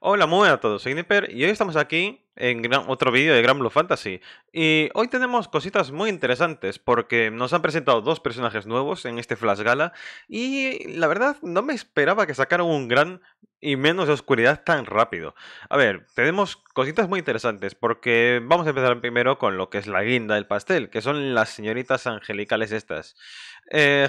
Hola, muy a todos, soy Nipper y hoy estamos aquí en otro vídeo de Gran Blue Fantasy. Y hoy tenemos cositas muy interesantes porque nos han presentado dos personajes nuevos en este Flash Gala y la verdad no me esperaba que sacaran un gran y menos oscuridad tan rápido. A ver, tenemos cositas muy interesantes porque vamos a empezar primero con lo que es la guinda del pastel, que son las señoritas angelicales estas. Eh,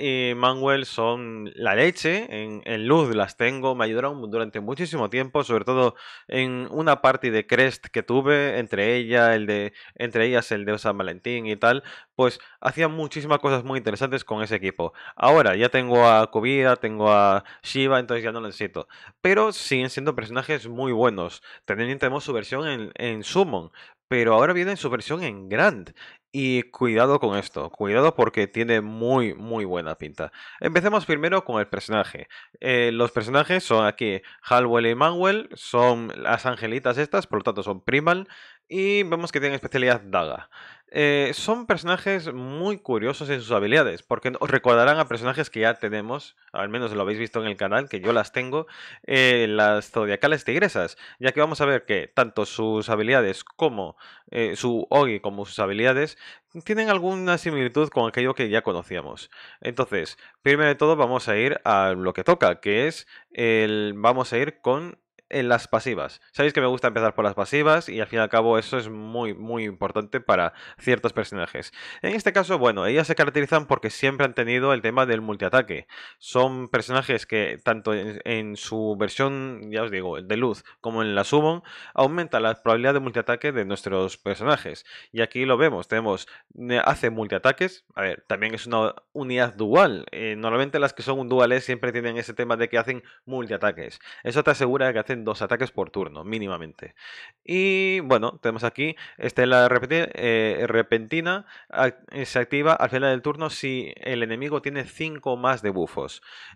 y Manuel son la leche, en, luz las tengo, me ayudaron durante muchísimo tiempo, sobre todo en una parte de crest que tuve, entre ella, el de, entre ellas el de San Valentín y tal, pues hacía muchísimas cosas muy interesantes con ese equipo. Ahora ya tengo a Covida tengo a Shiva, entonces ya no lo necesito. Pero siguen siendo personajes muy buenos. También tenemos su versión en, en Summon, pero ahora viene su versión en Grand. Y cuidado con esto, cuidado porque tiene muy, muy buena pinta. Empecemos primero con el personaje. Eh, los personajes son aquí Halwell y Manuel, son las angelitas estas, por lo tanto son primal, y vemos que tienen especialidad daga. Eh, son personajes muy curiosos en sus habilidades, porque nos recordarán a personajes que ya tenemos, al menos lo habéis visto en el canal, que yo las tengo, eh, las zodiacales tigresas, ya que vamos a ver que tanto sus habilidades como eh, su Ogi como sus habilidades tienen alguna similitud con aquello que ya conocíamos. Entonces, primero de todo vamos a ir a lo que toca, que es el vamos a ir con en las pasivas. Sabéis que me gusta empezar por las pasivas y al fin y al cabo eso es muy, muy importante para ciertos personajes. En este caso, bueno, ellas se caracterizan porque siempre han tenido el tema del multiataque. Son personajes que tanto en, su versión, ya os digo, de luz como en la summon, aumenta la probabilidad de multiataque de nuestros personajes. Y aquí lo vemos, tenemos, eh, hace multiataques, a ver, también es una unidad dual. Eh, normalmente las que son duales siempre tienen ese tema de que hacen multiataques. Eso te asegura que hacen dos ataques por turno, mínimamente. Y bueno, tenemos aquí, este la eh, repentina se activa al final del turno si el enemigo tiene 5 más de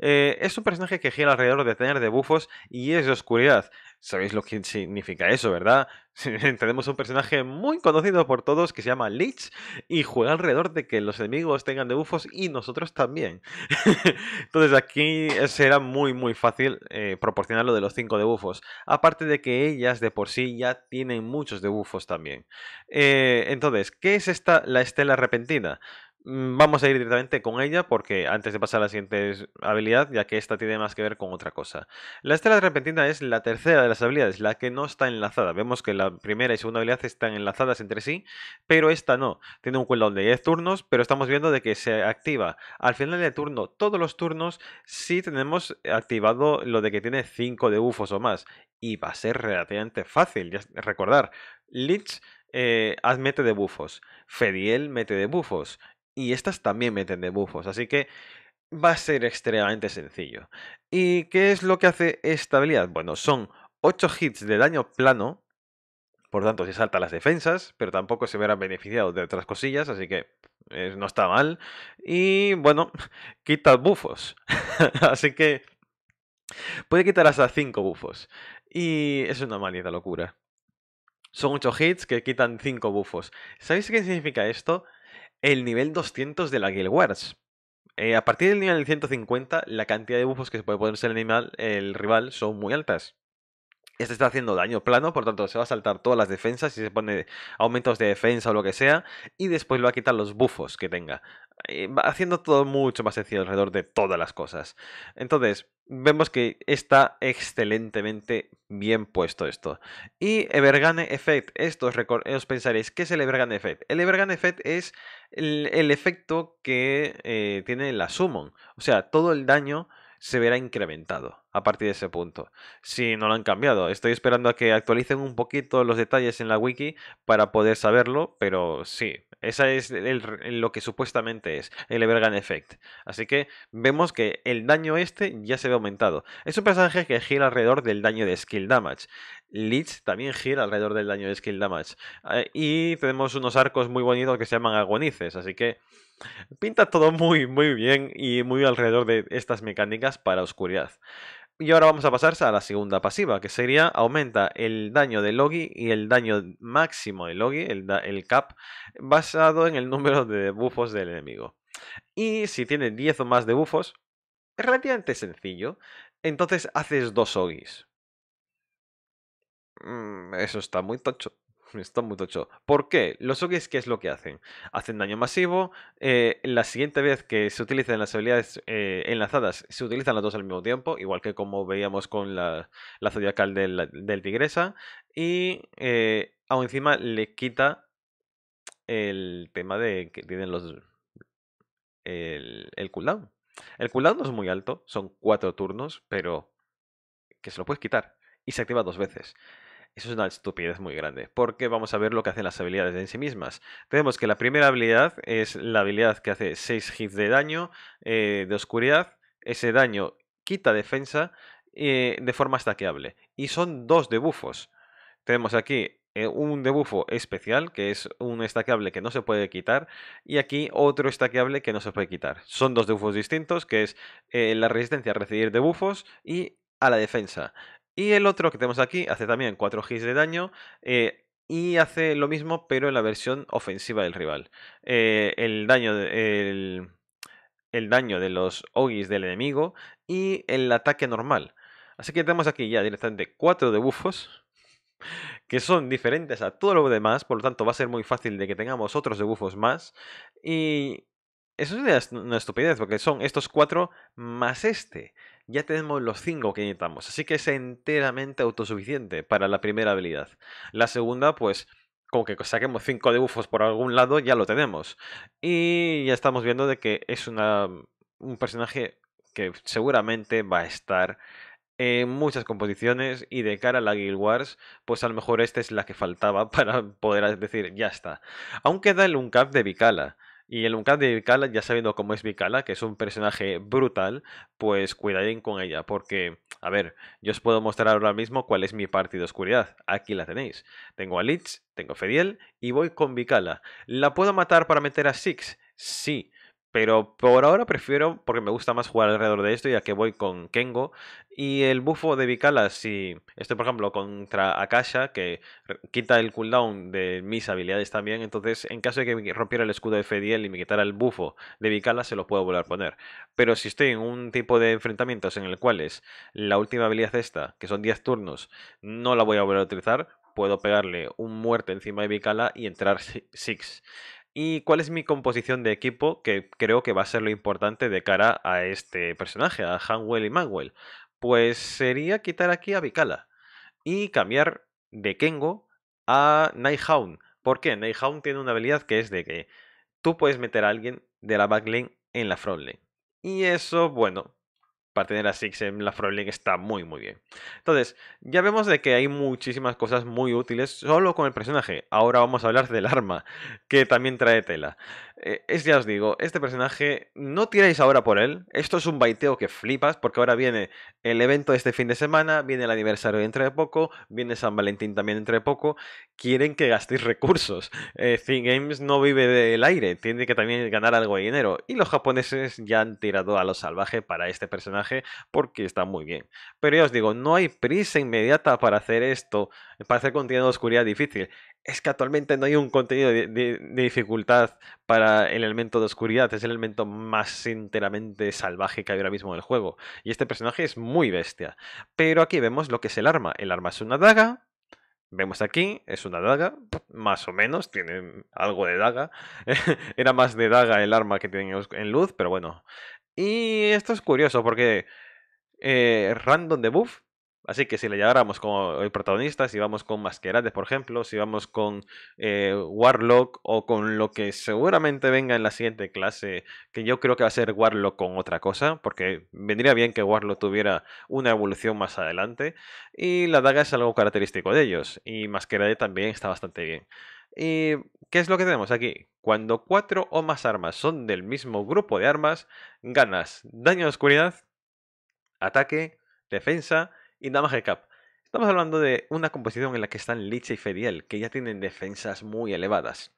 eh, es un personaje que gira alrededor de tener debufos y es de oscuridad. Sabéis lo que significa eso, ¿verdad? Tenemos un personaje muy conocido por todos que se llama Leech y juega alrededor de que los enemigos tengan debufos y nosotros también. Entonces aquí será muy muy fácil eh, proporcionar lo de los 5 debufos. Aparte de que ellas de por sí ya tienen muchos debufos también. Eh, entonces, ¿qué es esta la estela repentina? Mm, vamos a ir directamente con ella porque antes de pasar a la siguiente habilidad, ya que esta tiene más que ver con otra cosa. La estela repentina es la tercera de las habilidades, la que no está enlazada. Vemos que la primera y segunda habilidad están enlazadas entre sí, pero esta no. Tiene un cooldown de 10 turnos, pero estamos viendo de que se activa al final del turno todos los turnos si tenemos activado lo de que tiene 5 de bufos o más. Y va a ser relativamente fácil, ya recordar. Lich eh, admete de bufos. Fediel mete de bufos y estas también meten bufos así que va a ser extremadamente sencillo. ¿Y qué es lo que hace esta habilidad? Bueno, son 8 hits de daño plano, por tanto se salta las defensas, pero tampoco se verán beneficiados de otras cosillas, así que eh, no está mal. Y bueno, quita bufos, así que puede quitar hasta 5 bufos. Y es una maldita locura. Son 8 hits que quitan 5 bufos. ¿Sabéis qué significa esto? el nivel 200 de la Guild Wars. Eh, a partir del nivel 150, la cantidad de buffos que se puede ponerse el, animal, el rival son muy altas. Este está haciendo daño plano, por tanto se va a saltar todas las defensas y se pone aumentos de defensa o lo que sea. Y después lo va a quitar los bufos que tenga. Eh, haciendo todo mucho más sencillo alrededor de todas las cosas. Entonces, vemos que está excelentemente bien puesto esto. Y Evergane Effect, esto os, pensaréis, ¿qué es el Evergane Effect? El Evergane Effect es el, efecto que eh, tiene la Summon. O sea, todo el daño se verá incrementado a partir de ese punto. Si no lo han cambiado, estoy esperando a que actualicen un poquito los detalles en la wiki para poder saberlo, pero sí, esa es lo que supuestamente es el Evergan Effect. Así que vemos que el daño este ya se ve aumentado. Es un personaje que gira alrededor del daño de Skill Damage. Leech también gira alrededor del daño de Skill Damage. Ah, y tenemos unos arcos muy bonitos que se llaman agonices. Así que pinta todo muy, muy bien y muy alrededor de estas mecánicas para oscuridad. Y ahora vamos a pasar a la segunda pasiva, que sería aumenta el daño de Logi y el daño máximo de Logi, el, cap, basado en el número de bufos del enemigo. Y si tiene 10 o más de bufos, es relativamente sencillo, entonces haces dos Ogis. Mm, eso está muy tocho. Está muy tocho. ¿Por qué? Los Ogis, ¿qué es lo que hacen? Hacen daño masivo. Eh, la siguiente vez que se utilizan las habilidades eh, enlazadas, se utilizan las dos al mismo tiempo, igual que como veíamos con la, zodiacal del, Tigresa. Y eh, aún encima le quita el tema de que tienen los. el, el cooldown. El cooldown no es muy alto, son cuatro turnos, pero que se lo puedes quitar. Y se activa dos veces. Eso es una estupidez muy grande, porque vamos a ver lo que hacen las habilidades en sí mismas. Tenemos que la primera habilidad es la habilidad que hace 6 hits de daño eh, de oscuridad. Ese daño quita defensa eh, de forma stackeable. Y son dos debufos. Tenemos aquí eh, un debufo especial, que es un stackeable que no se puede quitar. Y aquí otro stackeable que no se puede quitar. Son dos debufos distintos, que es la resistencia a recibir debufos y a la defensa. Y el otro que tenemos aquí hace también 4 hits de daño. Eh, y hace lo mismo, pero en la versión ofensiva del rival. Eh, el daño de, el, daño de los Ogis del enemigo y el ataque normal. Así que tenemos aquí ya directamente 4 debufos que son diferentes a todo lo demás, por lo tanto va a ser muy fácil de que tengamos otros debufos más. Y eso es una estupidez, porque son estos cuatro más este ya tenemos los 5 que necesitamos, así que es enteramente autosuficiente para la primera habilidad. La segunda, pues, con que saquemos 5 de por algún lado, ya lo tenemos. Y ya estamos viendo de que es una, un personaje que seguramente va a estar en muchas composiciones y de cara a la Guild Wars, pues a lo mejor esta es la que faltaba para poder decir, ya está. Aunque queda el uncap de Vicala, y el Uncat de Vicala, ya sabiendo cómo es Vicala, que es un personaje brutal, pues cuidadín con ella, porque, a ver, yo os puedo mostrar ahora mismo cuál es mi parte de oscuridad. Aquí la tenéis. Tengo a Lich, tengo a Fediel y voy con Vicala. ¿La puedo matar para meter a Six? Sí, pero por ahora prefiero, porque me gusta más jugar alrededor de esto, ya que voy con Kengo. Y el bufo de Bicala, si estoy, por ejemplo, contra Akasha, que quita el cooldown de mis habilidades también, entonces en caso de que rompiera el escudo de Fediel y me quitara el bufo de Bicala, se lo puedo volver a poner. Pero si estoy en un tipo de enfrentamientos en el cual la última habilidad esta, que son 10 turnos, no la voy a volver a utilizar, puedo pegarle un muerte encima de Bicala y entrar Six y cuál es mi composición de equipo, que creo que va a ser lo importante de cara a este personaje, a Hanwell y Manwell. Pues sería quitar aquí a Vicala y cambiar de Kengo a Nighthound. ¿Por qué? Nighthound tiene una habilidad que es de que tú puedes meter a alguien de la backlane en la frontlane. Y eso, bueno, para tener a Six en la Frolic está muy muy bien. Entonces, ya vemos de que hay muchísimas cosas muy útiles solo con el personaje. Ahora vamos a hablar del arma, que también trae tela. Eh, es ya os digo, este personaje no tiráis ahora por él. Esto es un baiteo que flipas porque ahora viene el evento de este fin de semana, viene el aniversario dentro de poco, viene San Valentín también entre poco. Quieren que gastéis recursos. Eh, Games no vive del aire, tiene que también ganar algo de dinero. Y los japoneses ya han tirado a lo salvaje para este personaje porque está muy bien. Pero ya os digo, no hay prisa inmediata para hacer esto, para hacer contenido de oscuridad difícil es que actualmente no hay un contenido de, dificultad para el elemento de oscuridad. Es el elemento más enteramente salvaje que hay ahora mismo en el juego. Y este personaje es muy bestia. Pero aquí vemos lo que es el arma. El arma es una daga. Vemos aquí, es una daga, más o menos, tiene algo de daga. Era más de daga el arma que tiene en luz, pero bueno. Y esto es curioso porque eh, Random Debuff Así que si le lleváramos como el protagonista, si vamos con Masquerade, por ejemplo, si vamos con eh, Warlock o con lo que seguramente venga en la siguiente clase, que yo creo que va a ser Warlock con otra cosa, porque vendría bien que Warlock tuviera una evolución más adelante, y la daga es algo característico de ellos, y Masquerade también está bastante bien. ¿Y qué es lo que tenemos aquí? Cuando cuatro o más armas son del mismo grupo de armas, ganas daño de oscuridad, ataque, defensa y Damage cup, Estamos hablando de una composición en la que están Lich y Feriel, que ya tienen defensas muy elevadas.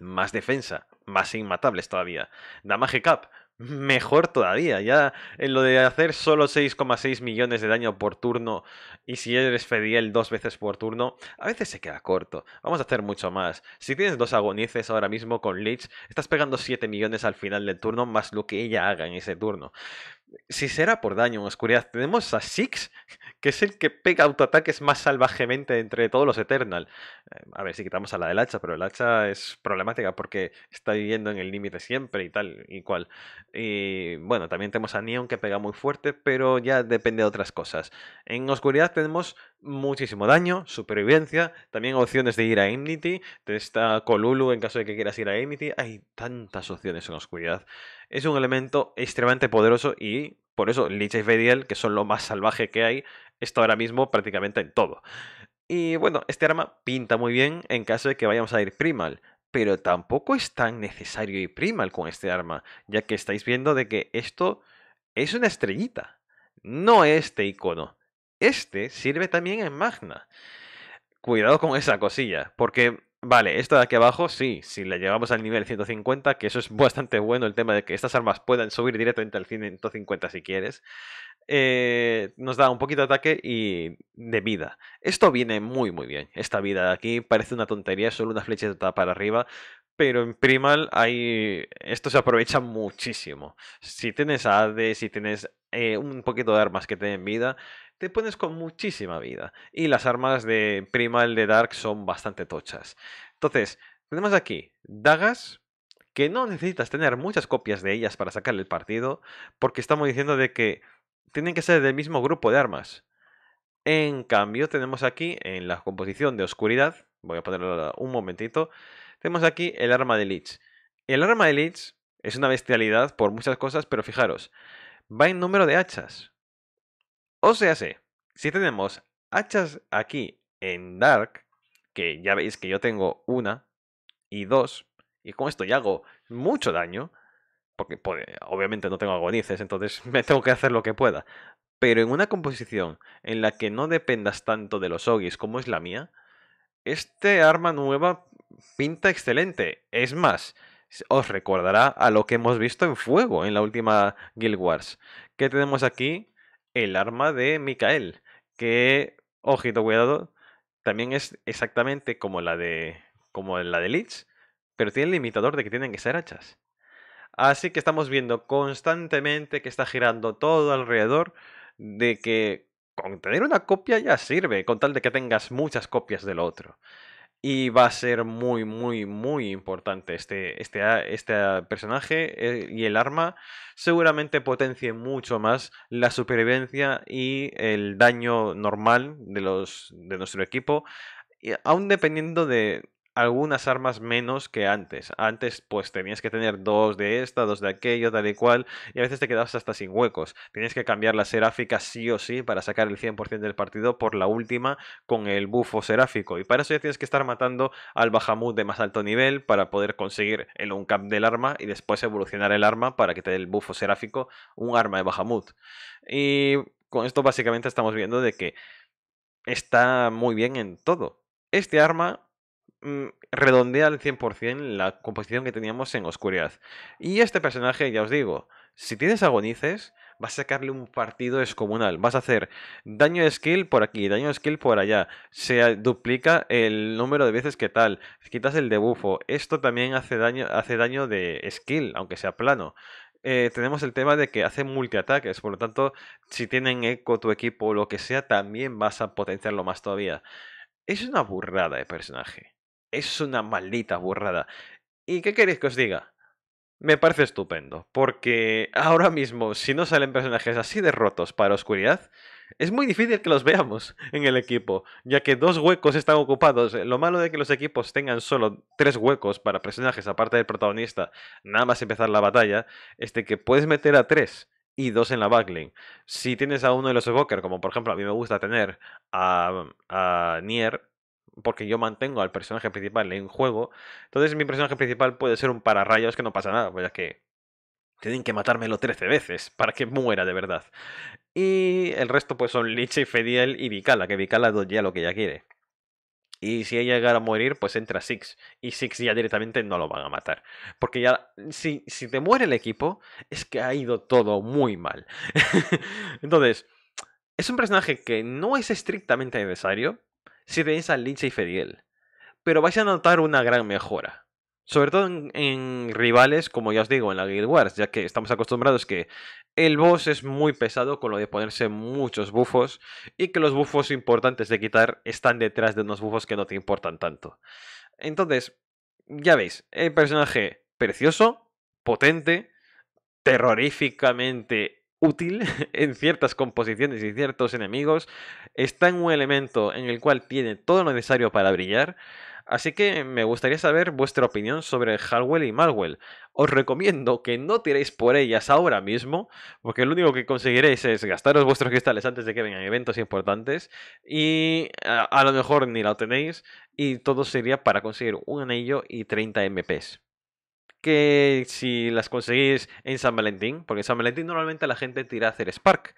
Más defensa, más inmatables todavía. Damage Cap, mejor todavía. Ya en lo de hacer solo 6,6 millones de daño por turno y si eres Fediel dos veces por turno, a veces se queda corto. Vamos a hacer mucho más. Si tienes dos agonices ahora mismo con Lich, estás pegando 7 millones al final del turno más lo que ella haga en ese turno si será por daño en oscuridad, tenemos a Six, que es el que pega autoataques más salvajemente entre todos los Eternal. Eh, a ver, si quitamos a la del hacha, pero el hacha es problemática porque está viviendo en el límite siempre y tal y cual. Y bueno, también tenemos a Neon que pega muy fuerte, pero ya depende de otras cosas. En oscuridad tenemos muchísimo daño, supervivencia, también opciones de ir a te está Colulu en caso de que quieras ir a Enmity, hay tantas opciones en Oscuridad. Es un elemento extremadamente poderoso y por eso Lich y Fediel, que son lo más salvaje que hay, está ahora mismo prácticamente en todo. Y bueno, este arma pinta muy bien en caso de que vayamos a ir Primal, pero tampoco es tan necesario ir Primal con este arma, ya que estáis viendo de que esto es una estrellita, no este icono. Este sirve también en Magna. Cuidado con esa cosilla, porque Vale, esto de aquí abajo, sí, si la llevamos al nivel 150, que eso es bastante bueno el tema de que estas armas puedan subir directamente al 150 si quieres, eh, nos da un poquito de ataque y de vida. Esto viene muy muy bien, esta vida de aquí parece una tontería, solo una flechita para arriba, pero en Primal hay... esto se aprovecha muchísimo. Si tienes AD, si tienes eh, un poquito de armas que te den vida, te pones con muchísima vida. Y las armas de Primal de Dark son bastante tochas. Entonces, tenemos aquí dagas, que no necesitas tener muchas copias de ellas para sacar el partido, porque estamos diciendo de que tienen que ser del mismo grupo de armas. En cambio, tenemos aquí en la composición de oscuridad, voy a ponerlo un momentito, tenemos aquí el arma de Lich. El arma de Lich es una bestialidad por muchas cosas, pero fijaros, va en número de hachas. O sea, si tenemos hachas aquí en Dark, que ya veis que yo tengo una y dos, y con esto ya hago mucho daño, porque pues, obviamente no tengo agonices, entonces me tengo que hacer lo que pueda. Pero en una composición en la que no dependas tanto de los ogis como es la mía, este arma nueva pinta excelente. Es más, os recordará a lo que hemos visto en fuego en la última Guild Wars. ¿Qué tenemos aquí? el arma de Mikael, que, ojito, cuidado, también es exactamente como la de, como la de pero tiene el limitador de que tienen que ser hachas. Así que estamos viendo constantemente que está girando todo alrededor de que con tener una copia ya sirve, con tal de que tengas muchas copias del otro. Y va a ser muy, muy, muy importante este, este, este personaje eh, y el arma. Seguramente potencie mucho más la supervivencia y el daño normal de, los, de nuestro equipo. aún dependiendo de, algunas armas menos que antes. Antes pues tenías que tener dos de esta, dos de aquello, tal y cual, y a veces te quedabas hasta sin huecos. Tienes que cambiar la seráfica sí o sí para sacar el 100% del partido por la última con el bufo seráfico. Y para eso ya tienes que estar matando al Bajamut de más alto nivel para poder conseguir el uncap del arma y después evolucionar el arma para que te dé el bufo seráfico un arma de Bajamut. Y con esto básicamente estamos viendo de que está muy bien en todo. Este arma Mm, redondea al 100% la composición que teníamos en Oscuridad. Y este personaje, ya os digo, si tienes agonices, vas a sacarle un partido descomunal. Vas a hacer daño de skill por aquí, daño de skill por allá. Se duplica el número de veces que tal. Quitas el debufo. Esto también hace daño, hace daño de skill, aunque sea plano. Eh, tenemos el tema de que hace multiataques, por lo tanto, si tienen eco tu equipo o lo que sea, también vas a potenciarlo más todavía. Es una burrada de personaje. Es una maldita burrada. ¿Y qué queréis que os diga? Me parece estupendo, porque ahora mismo, si no salen personajes así derrotos rotos para oscuridad, es muy difícil que los veamos en el equipo, ya que dos huecos están ocupados. Lo malo de que los equipos tengan solo tres huecos para personajes, aparte del protagonista, nada más empezar la batalla, es de que puedes meter a tres y dos en la backlane. Si tienes a uno de los evoker, como por ejemplo a mí me gusta tener a, a Nier, porque yo mantengo al personaje principal en juego, entonces mi personaje principal puede ser un pararrayos que no pasa nada, pues ya que tienen que matármelo 13 veces para que muera de verdad. Y el resto pues son Liche, Fediel y Vicala, que Vicala ya lo que ella quiere. Y si ella llega a morir, pues entra Six. Y Six ya directamente no lo van a matar. Porque ya, si, si te muere el equipo, es que ha ido todo muy mal. Entonces, es un personaje que no es estrictamente necesario, si tenéis a y Feriel. Pero vais a notar una gran mejora. Sobre todo en, rivales, como ya os digo, en la Guild Wars, ya que estamos acostumbrados que el boss es muy pesado con lo de ponerse muchos bufos y que los bufos importantes de quitar están detrás de unos bufos que no te importan tanto. Entonces, ya veis, el personaje precioso, potente, terroríficamente útil en ciertas composiciones y ciertos enemigos. Está en un elemento en el cual tiene todo lo necesario para brillar. Así que me gustaría saber vuestra opinión sobre Halwell y Malwell. Os recomiendo que no tiréis por ellas ahora mismo, porque lo único que conseguiréis es gastaros vuestros cristales antes de que vengan eventos importantes, y a, lo mejor ni la tenéis. y todo sería para conseguir un anillo y 30 MPs que si las conseguís en San Valentín, porque en San Valentín normalmente la gente tira a hacer Spark.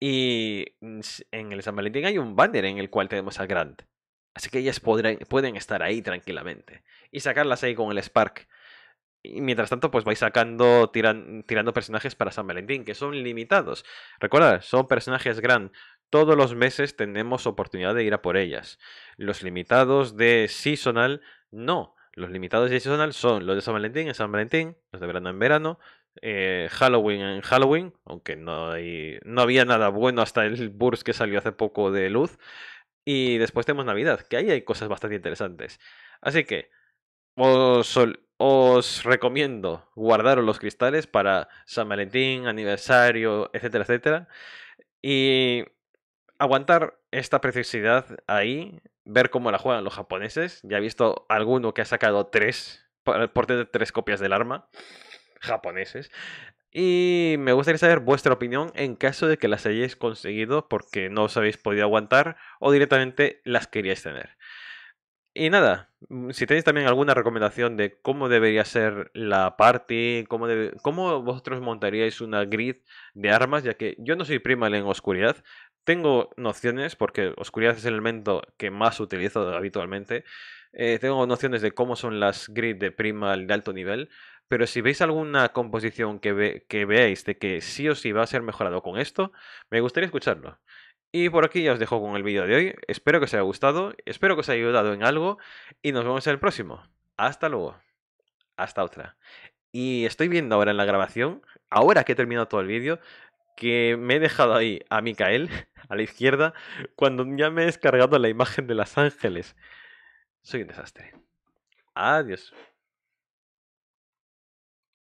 Y en el San Valentín hay un banner en el cual tenemos a Grant. Así que ellas pueden estar ahí tranquilamente. Y sacarlas ahí con el Spark. Y mientras tanto, pues vais sacando, tirando personajes para San Valentín, que son limitados. Recuerda, son personajes Grant. Todos los meses tenemos oportunidad de ir a por ellas. Los limitados de Seasonal, no. Los limitados y seasonal son los de San Valentín en San Valentín, los de verano en verano, eh, Halloween en Halloween, aunque no, hay, no había nada bueno hasta el Burst que salió hace poco de luz. Y después tenemos Navidad, que ahí hay cosas bastante interesantes. Así que os, os recomiendo guardaros los cristales para San Valentín, aniversario, etcétera, etcétera. Y aguantar esta preciosidad ahí, ver cómo la juegan los japoneses. Ya he visto alguno que ha sacado tres, por tener tres copias del arma, japoneses. Y me gustaría saber vuestra opinión en caso de que las hayáis conseguido porque no os habéis podido aguantar o directamente las queríais tener. Y nada, mm, si tenéis también alguna recomendación de cómo debería ser la party, cómo, cómo vosotros montaríais una grid de armas, ya que yo no soy primal en oscuridad, tengo nociones, porque oscuridad es el elemento que más utilizo habitualmente. Eh, tengo nociones de cómo son las grids de prima de alto nivel, pero si veis alguna composición que, que veáis de que sí o sí va a ser mejorado con esto, me gustaría escucharlo. Y por aquí ya os dejo con el vídeo de hoy, espero que os haya gustado, espero que os haya ayudado en algo y nos vemos en el próximo. Hasta luego. Hasta otra. Y estoy viendo ahora en la grabación, ahora que he terminado todo el vídeo, que me he dejado ahí a Micael, a la izquierda, cuando ya me he descargado la imagen de Las Ángeles. Soy un desastre. Adiós.